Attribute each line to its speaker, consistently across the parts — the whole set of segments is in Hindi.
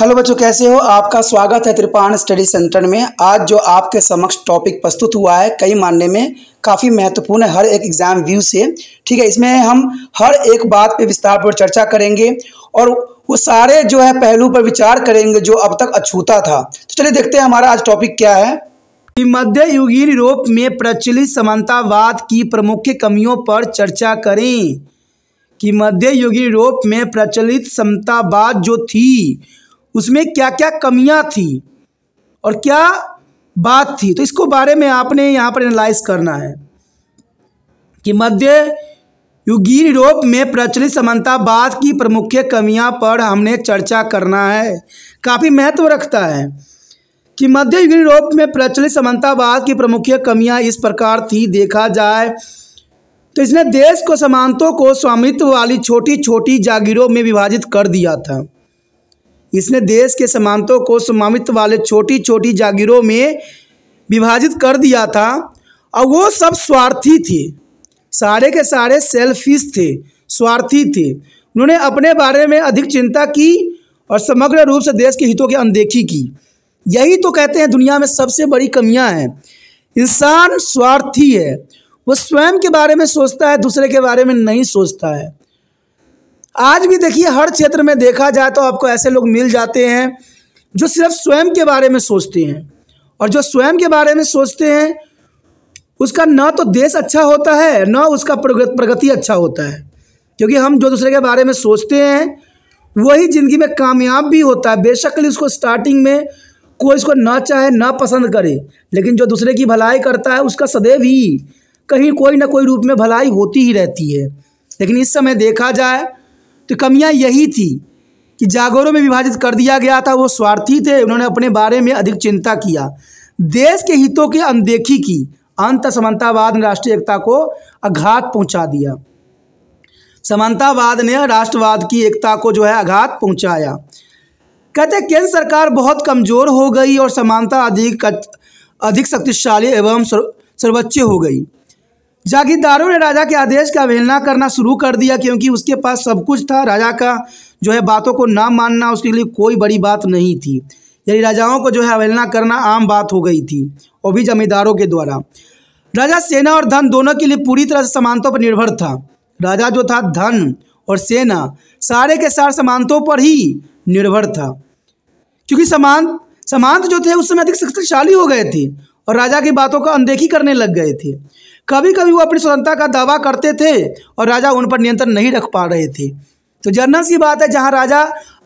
Speaker 1: हेलो बच्चों कैसे हो आपका स्वागत है त्रिपाण स्टडी सेंटर में आज जो आपके समक्ष टॉपिक प्रस्तुत हुआ है कई मानने में काफ़ी महत्वपूर्ण है हर एक एग्ज़ाम व्यू से ठीक है इसमें हम हर एक बात पे विस्तार पर चर्चा करेंगे और वो सारे जो है पहलू पर विचार करेंगे जो अब तक अछूता था तो चलिए देखते हैं हमारा आज टॉपिक क्या है मध्य युगीन यूरोप में प्रचलित समानतावाद की प्रमुख कमियों पर चर्चा करें कि मध्य युगीन यूरोप में प्रचलित समतावाद जो थी उसमें क्या क्या कमियां थी और क्या बात थी तो इसको बारे में आपने यहाँ पर एनालाइज करना है कि मध्य युगीन यूरोप में प्रचलित समानतावाद की प्रमुख कमियां पर हमने चर्चा करना है काफ़ी महत्व रखता है कि मध्य युगीन यूरोप में प्रचलित समानतावाद की प्रमुख कमियां इस प्रकार थी देखा जाए तो इसने देश को समानतों को स्वामित्व वाली छोटी छोटी जागीरों में विभाजित कर दिया था इसने देश के समानतों को समामित्व वाले छोटी छोटी जागीरों में विभाजित कर दिया था और वो सब स्वार्थी थे सारे के सारे सेल्फिश थे स्वार्थी थे उन्होंने अपने बारे में अधिक चिंता की और समग्र रूप से देश के हितों की अनदेखी की यही तो कहते हैं दुनिया में सबसे बड़ी कमियां हैं इंसान स्वार्थी है वो स्वयं के बारे में सोचता है दूसरे के बारे में नहीं सोचता है आज भी देखिए हर क्षेत्र में देखा जाए तो आपको ऐसे लोग मिल जाते हैं जो सिर्फ स्वयं के बारे में सोचते हैं और जो स्वयं के बारे में सोचते हैं उसका ना तो देश अच्छा होता है ना उसका प्रगति अच्छा होता है क्योंकि हम जो दूसरे के बारे में सोचते हैं वही ज़िंदगी में कामयाब भी होता है बेशकली उसको स्टार्टिंग में कोई इसको ना चाहे ना पसंद करे लेकिन जो दूसरे की भलाई करता है उसका सदैव ही कहीं कोई ना कोई रूप में भलाई होती ही रहती है लेकिन इस समय देखा जाए तो कमियां यही थी कि जागोरों में विभाजित कर दिया गया था वो स्वार्थी थे उन्होंने अपने बारे में अधिक चिंता किया देश के हितों की अनदेखी की अंत समानतावाद ने राष्ट्रीय एकता को आघात पहुंचा दिया समानतावाद ने राष्ट्रवाद की एकता को जो है आघात पहुंचाया कहते केंद्र सरकार बहुत कमज़ोर हो गई और समानता अधिक अधिक शक्तिशाली एवं सर्वोच्च हो गई जागीरदारों ने राजा के आदेश का अवहेलना करना शुरू कर दिया क्योंकि उसके पास सब कुछ था राजा का जो है बातों को ना मानना उसके लिए कोई बड़ी बात नहीं थी यानी राजाओं को जो है अवहेलना करना आम बात हो गई थी और भी जमींदारों के द्वारा राजा सेना और धन दोनों के लिए पूरी तरह से समानतों पर निर्भर था राजा जो था धन और सेना सारे के सारे समानतों पर ही निर्भर था क्योंकि समान समांत जो थे उस समय अधिक शक्तिशाली हो गए थे और राजा की बातों का अनदेखी करने लग गए थे कभी कभी वो अपनी स्वतंत्रता का दावा करते थे और राजा उन पर नियंत्रण नहीं रख पा रहे थे तो जर्नल सी बात है जहाँ राजा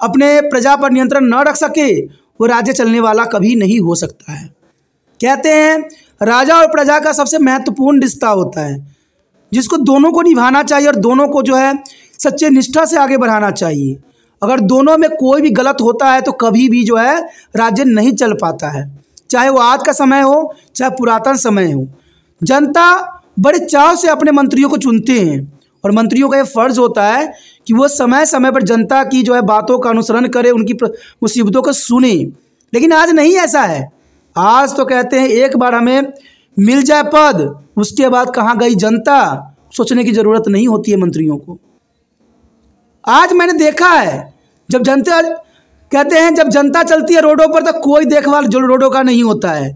Speaker 1: अपने प्रजा पर नियंत्रण न रख सके वो राज्य चलने वाला कभी नहीं हो सकता है कहते हैं राजा और प्रजा का सबसे महत्वपूर्ण रिश्ता होता है जिसको दोनों को निभाना चाहिए और दोनों को जो है सच्चे निष्ठा से आगे बढ़ाना चाहिए अगर दोनों में कोई भी गलत होता है तो कभी भी जो है राज्य नहीं चल पाता है चाहे वो आज का समय हो चाहे पुरातन समय हो जनता बड़े चाव से अपने मंत्रियों को चुनते हैं और मंत्रियों का यह फर्ज होता है कि वो समय समय पर जनता की जो है बातों का अनुसरण करे उनकी मुसीबतों को सुने लेकिन आज नहीं ऐसा है आज तो कहते हैं एक बार हमें मिल जाए पद उसके बाद कहाँ गई जनता सोचने की ज़रूरत नहीं होती है मंत्रियों को आज मैंने देखा है जब जनता कहते हैं जब जनता चलती है रोडों पर तो कोई देखभाल रोडों का नहीं होता है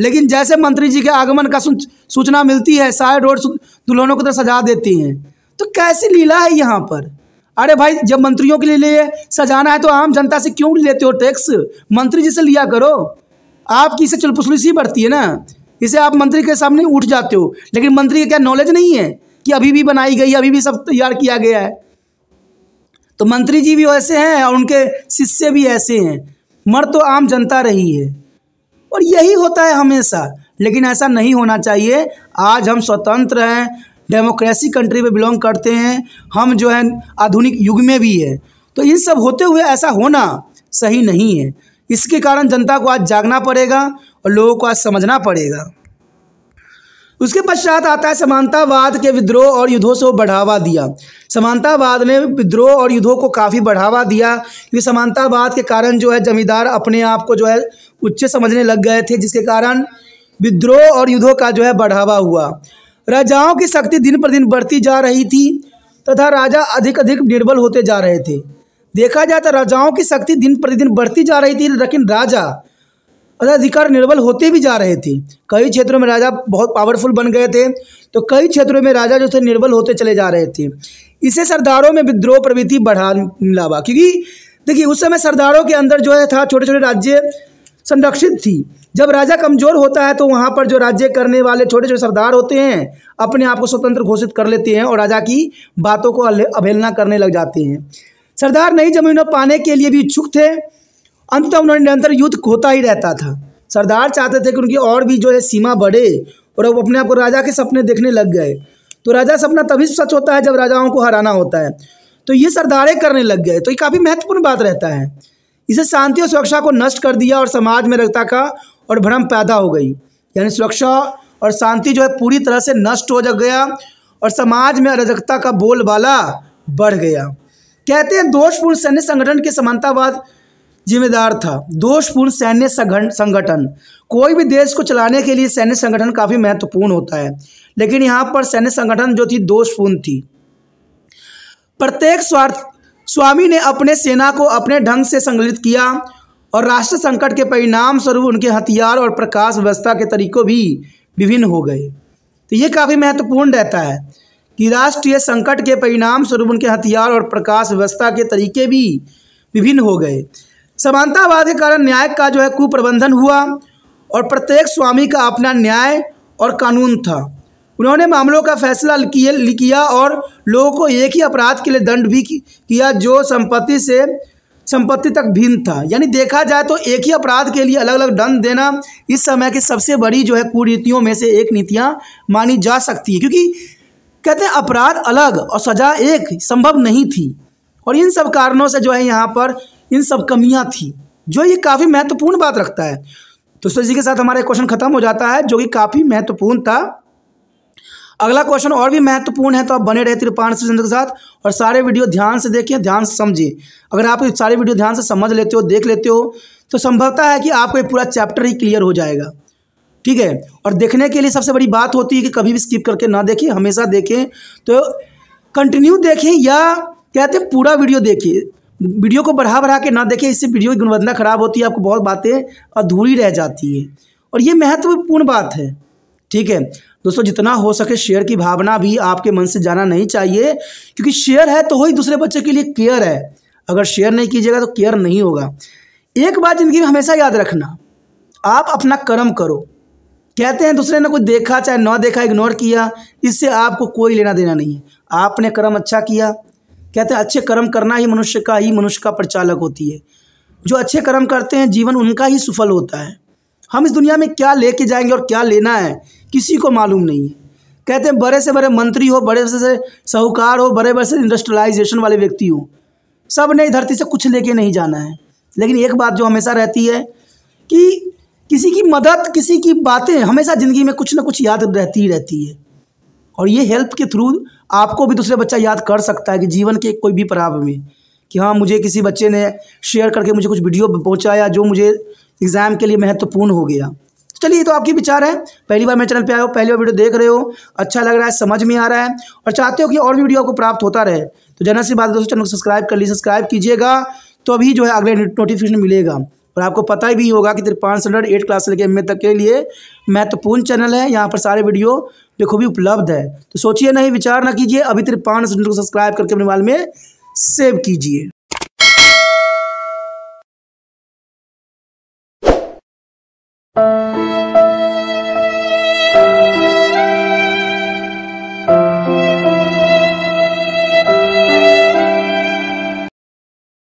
Speaker 1: लेकिन जैसे मंत्री जी के आगमन का सूचना मिलती है सारे रोड दुल्हनों की तरह सजा देती हैं तो कैसी लीला है यहाँ पर अरे भाई जब मंत्रियों के लिए सजाना है तो आम जनता से क्यों लेते हो टैक्स मंत्री जी से लिया करो आपकी इससे सी बढ़ती है ना इसे आप मंत्री के सामने उठ जाते हो लेकिन मंत्री का क्या नॉलेज नहीं है कि अभी भी बनाई गई अभी भी सब तैयार किया गया है तो मंत्री जी भी वैसे हैं और उनके शिष्य भी ऐसे हैं मर तो आम जनता रही है और यही होता है हमेशा लेकिन ऐसा नहीं होना चाहिए आज हम स्वतंत्र हैं डेमोक्रेसी कंट्री में बिलोंग करते हैं हम जो है आधुनिक युग में भी है तो इन सब होते हुए ऐसा होना सही नहीं है इसके कारण जनता को आज जागना पड़ेगा और लोगों को आज समझना पड़ेगा उसके पश्चात आता है समानतावाद के विद्रोह और युद्धों से बढ़ावा दिया समानतावाद ने विद्रोह और युद्धों को काफ़ी बढ़ावा दिया क्योंकि समानतावाद के कारण जो है जमींदार अपने आप को जो है उच्च समझने लग गए थे जिसके कारण विद्रोह और युद्धों का जो है बढ़ावा हुआ राजाओं की शक्ति दिन प्रतिदिन बढ़ती जा रही थी तथा राजा अधिक अधिक निर्बल होते जा रहे थे देखा जाए तो राजाओं की शक्ति दिन प्रतिदिन बढ़ती जा रही थी लेकिन राजा अधिकार निर्बल होते भी जा रहे थे कई क्षेत्रों में राजा बहुत पावरफुल बन गए थे तो कई क्षेत्रों में राजा जो थे निर्बल होते चले जा रहे थे इसे सरदारों में विद्रोह प्रवृत्ति बढ़ा लावा क्योंकि देखिए उस समय सरदारों के अंदर जो है था छोटे छोटे राज्य संरक्षित थी जब राजा कमजोर होता है तो वहाँ पर जो राज्य करने वाले छोटे छोटे सरदार होते हैं अपने आप को स्वतंत्र घोषित कर लेते हैं और राजा की बातों को अवहेलना करने लग जाते हैं सरदार नई जमीनों पाने के लिए भी इच्छुक थे अंत उन्होंने निरंतर युद्ध होता ही रहता था सरदार चाहते थे कि उनकी और भी जो है सीमा बढ़े और अब अपने आप को राजा के सपने देखने लग गए तो राजा सपना तभी सच होता है जब राजाओं को हराना होता है तो ये सरदारें करने लग गए तो ये काफ़ी महत्वपूर्ण बात रहता है इसे शांति और सुरक्षा को नष्ट कर दिया और समाज में रक्ता का और भ्रम पैदा हो गई यानी सुरक्षा और शांति जो है पूरी तरह से नष्ट हो गया और समाज में अराजकता का बोलबाला बढ़ गया कहते हैं दोषपूर्ण सैन्य संगठन के समानतावाद जिम्मेदार था दोषपूर्ण सैन्य संगठन कोई भी देश को चलाने के लिए सैन्य संगठन काफ़ी महत्वपूर्ण होता है लेकिन यहाँ पर सैन्य संगठन जो थी दोषपूर्ण थी प्रत्येक स्वार्थ स्वामी ने अपने सेना को अपने ढंग से संगठित किया और राष्ट्र संकट के परिणाम स्वरूप उनके हथियार और प्रकाश व्यवस्था के तरीकों भी विभिन्न हो गए तो ये काफ़ी महत्वपूर्ण रहता है कि राष्ट्रीय संकट के परिणाम स्वरूप उनके हथियार और प्रकाश व्यवस्था के तरीके भी विभिन्न हो गए समानतावाद के कारण न्याय का जो है कुप्रबंधन हुआ और प्रत्येक स्वामी का अपना न्याय और कानून था उन्होंने मामलों का फैसला किया और लोगों को एक ही अपराध के लिए दंड भी किया जो संपत्ति से संपत्ति तक भिन्न था यानी देखा जाए तो एक ही अपराध के लिए अलग अलग दंड देना इस समय की सबसे बड़ी जो है कुरीतियों में से एक नीतियाँ मानी जा सकती है क्योंकि कहते हैं अपराध अलग और सजा एक संभव नहीं थी और इन सब कारणों से जो है यहाँ पर इन सब कमियाँ थी जो ये काफ़ी महत्वपूर्ण बात रखता है तो सर जी के साथ हमारा क्वेश्चन खत्म हो जाता है जो कि काफ़ी महत्वपूर्ण था अगला क्वेश्चन और भी महत्वपूर्ण है तो आप बने रहे त्रिपाण से के साथ और सारे वीडियो ध्यान से देखिए ध्यान से समझिए अगर आप सारे वीडियो ध्यान से समझ लेते हो देख लेते हो तो संभवता है कि आपको ये पूरा चैप्टर ही क्लियर हो जाएगा ठीक है और देखने के लिए सबसे बड़ी बात होती है कि कभी भी स्किप करके ना देखें हमेशा देखें तो कंटिन्यू देखें या कहते हैं पूरा वीडियो देखिए वीडियो को बढ़ा बढ़ा के ना देखें इससे वीडियो की गुणवत्ता खराब होती है आपको बहुत बातें अधूरी रह जाती है और ये महत्वपूर्ण बात है ठीक है दोस्तों जितना हो सके शेयर की भावना भी आपके मन से जाना नहीं चाहिए क्योंकि शेयर है तो ही दूसरे बच्चे के लिए केयर है अगर शेयर नहीं कीजिएगा तो केयर नहीं होगा एक बात ज़िंदगी में हमेशा याद रखना आप अपना कर्म करो कहते हैं दूसरे ने कोई देखा चाहे ना देखा इग्नोर किया इससे आपको कोई लेना देना नहीं है आपने कर्म अच्छा किया कहते हैं अच्छे कर्म करना ही मनुष्य का ही मनुष्य का प्रचालक होती है जो अच्छे कर्म करते हैं जीवन उनका ही सफल होता है हम इस दुनिया में क्या लेके जाएंगे और क्या लेना है किसी को मालूम नहीं है कहते हैं बड़े से बड़े मंत्री हो बड़े से साहूकार हो बड़े बड़े से इंडस्ट्रियलाइजेशन वाले व्यक्ति हो सब ने धरती से कुछ लेके नहीं जाना है लेकिन एक बात जो हमेशा रहती है कि किसी की मदद किसी की बातें हमेशा ज़िंदगी में कुछ ना कुछ याद रहती ही रहती है और ये हेल्प के थ्रू आपको भी दूसरे बच्चा याद कर सकता है कि जीवन के कोई भी पड़ाव में कि हाँ मुझे किसी बच्चे ने शेयर करके मुझे कुछ वीडियो पहुँचाया जो मुझे एग्ज़ाम के लिए महत्वपूर्ण हो गया तो चलिए तो आपके विचार है पहली बार मेरे चैनल पे आए हो पहली बार वीडियो देख रहे हो अच्छा लग रहा है समझ में आ रहा है और चाहते हो कि और भी वीडियो आपको प्राप्त होता रहे तो जनरल सी बात दोस्तों चैनल को सब्सक्राइब कर लीजिए सब्सक्राइब कीजिएगा तो अभी जो है अगले नोटिफिकेशन मिलेगा और आपको पता ही भी होगा कि तिरपान स्टैंडर्ड एट क्लास से लेकर एम तक के लिए महत्वपूर्ण चैनल है यहाँ पर सारे वीडियो देखो भी उपलब्ध है तो सोचिए नहीं विचार ना कीजिए अभी तिरपान स्टैंडर्ड को सब्सक्राइब करके अपने मोबाइल में सेव कीजिए